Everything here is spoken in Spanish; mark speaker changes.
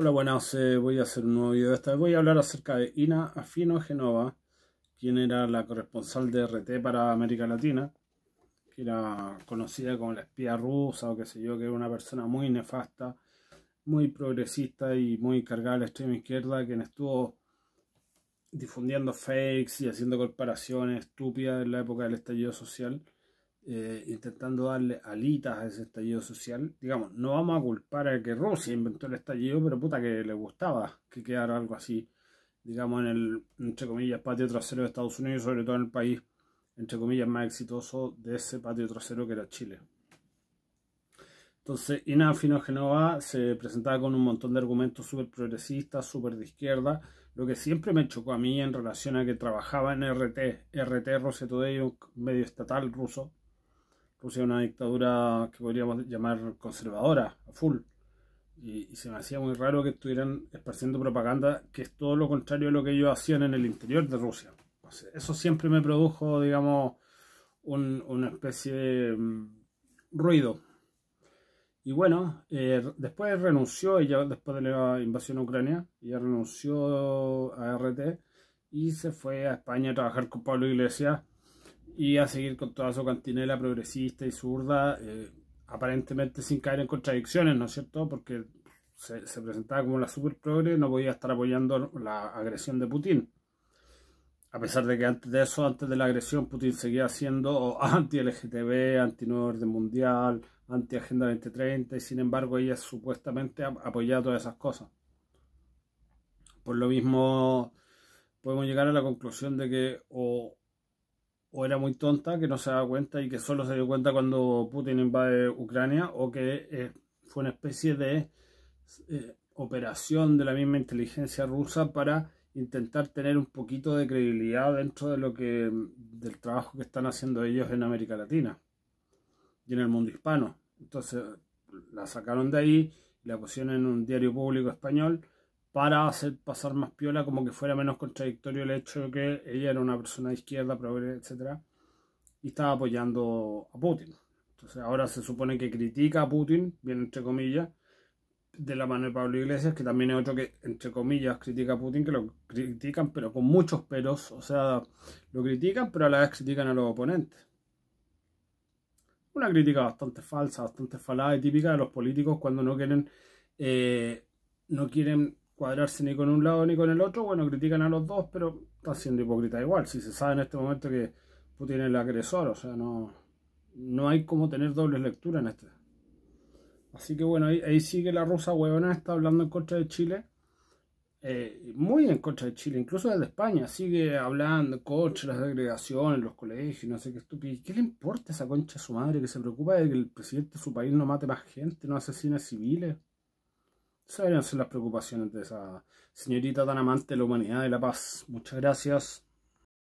Speaker 1: Hola, buenas, eh, voy a hacer un nuevo video esta vez. Voy a hablar acerca de Ina Afino Genova, quien era la corresponsal de RT para América Latina, que era conocida como la espía rusa o qué sé yo, que era una persona muy nefasta, muy progresista y muy cargada de la extrema izquierda, quien estuvo difundiendo fakes y haciendo comparaciones estúpidas en la época del estallido social eh, intentando darle alitas a ese estallido social. Digamos, no vamos a culpar a que Rusia inventó el estallido, pero puta que le gustaba que quedara algo así, digamos, en el, entre comillas, patio trasero de Estados Unidos sobre todo en el país, entre comillas, más exitoso de ese patio trasero que era Chile. Entonces, Ina Genova se presentaba con un montón de argumentos súper progresistas, súper de izquierda, lo que siempre me chocó a mí en relación a que trabajaba en RT, RT Roseto un medio estatal ruso, es una dictadura que podríamos llamar conservadora, a full. Y, se me hacía muy raro que estuvieran esparciendo propaganda, que es todo lo contrario a lo que ellos hacían en el interior de Rusia. eso siempre me produjo, digamos, una especie de mm, ruido. Y bueno, eh, después renunció, ella después de la invasión a Ucrania, ella renunció a RT y se fue a España a trabajar con Pablo Iglesias y a seguir con toda su cantinela progresista y zurda, eh, aparentemente sin caer en contradicciones, ¿no es cierto? Porque se, presentaba como la super progre, no podía estar apoyando la agresión de Putin. A pesar de que antes de eso, antes de la agresión, Putin seguía siendo anti-LGTB, anti-Nuevo Orden Mundial, anti-Agenda 2030, y sin embargo ella supuestamente apoyaba todas esas cosas. Por lo mismo, podemos llegar a la conclusión de que o, o era muy tonta, que no se daba cuenta y que solo se dio cuenta cuando Putin invade Ucrania, o que eh, fue una especie de eh, operación de la misma inteligencia rusa para intentar tener un poquito de credibilidad dentro de lo que del trabajo que están haciendo ellos en América Latina y en el mundo hispano. Entonces la sacaron de ahí, la pusieron en un diario público español para hacer pasar más piola, como que fuera menos contradictorio el hecho de que ella era una persona de izquierda, progre, etc. Y estaba apoyando a Putin. Entonces ahora se supone que critica a Putin, bien entre comillas, de la mano de Pablo Iglesias, que también es otro que, entre comillas, critica a Putin, que lo critican, pero con muchos peros. O sea, lo critican, pero a la vez critican a los oponentes. Una crítica bastante falsa, bastante falada y típica de los políticos cuando no quieren, eh, no quieren cuadrarse ni con un lado ni con el otro, bueno, critican a los dos, pero está siendo hipócrita igual. Si se sabe en este momento que Putin es el agresor, o sea, no, no hay como tener dobles lecturas en este. Así que bueno, ahí, sigue la rusa huevona está hablando en contra de Chile. Eh, muy en contra de Chile, incluso desde España, sigue hablando, coches, las agregaciones, los colegios, no sé qué estúpido. ¿Qué le importa esa concha a su madre que se preocupa de que el presidente de su país no mate más gente, no asesine civiles? se ser las preocupaciones de esa señorita tan amante de la humanidad y la paz. Muchas gracias.